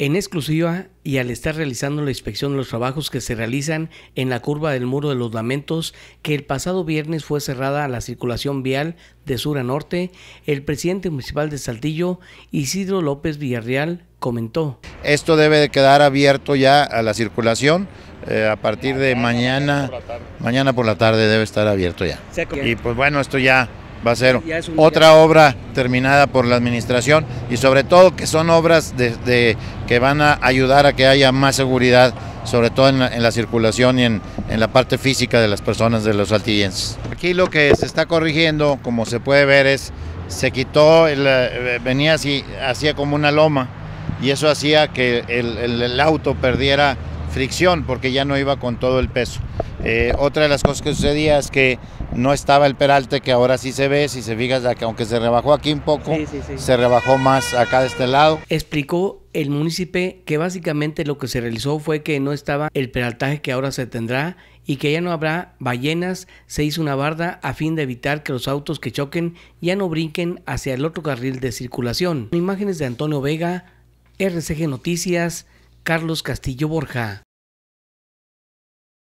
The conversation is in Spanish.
En exclusiva y al estar realizando la inspección de los trabajos que se realizan en la curva del Muro de los Lamentos, que el pasado viernes fue cerrada a la circulación vial de sur a norte, el presidente municipal de Saltillo, Isidro López Villarreal, comentó. Esto debe de quedar abierto ya a la circulación. Eh, a partir de mañana, mañana por la tarde debe estar abierto ya. Y pues bueno, esto ya va a ser otra obra terminada por la administración y sobre todo que son obras de, que van a ayudar a que haya más seguridad, sobre todo en la, circulación y en, la parte física de las personas de los saltillenses. Aquí lo que se está corrigiendo, como se puede ver, es se quitó, el, eh, venía así, hacía como una loma y eso hacía que el auto perdiera fricción porque ya no iba con todo el peso. Eh, otra de las cosas que sucedía es que no estaba el peralte, que ahora sí se ve, si se fijas, aunque se rebajó aquí un poco, se rebajó más acá de este lado. Explicó el municipio que básicamente lo que se realizó fue que no estaba el peraltaje que ahora se tendrá y que ya no habrá ballenas, se hizo una barda a fin de evitar que los autos que choquen ya no brinquen hacia el otro carril de circulación. Imágenes de Antonio Vega, RCG Noticias, Carlos Castillo Borja.